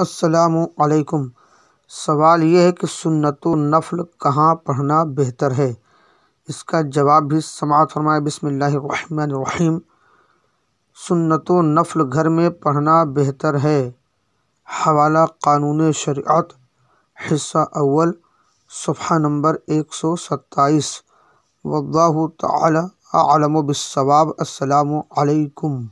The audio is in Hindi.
असलकुम सवाल ये है कि सुन्नत नफल कहाँ पढ़ना बेहतर है इसका जवाब भी समात फरमाए बसमीम सुन्नत नफल घर में पढ़ना बेहतर है हवाला कानून शरीत हिस्सा अव्वल सफ़ा नंबर एक सौ सत्ताईस वल्लाह तलम बिसवाब असलकुम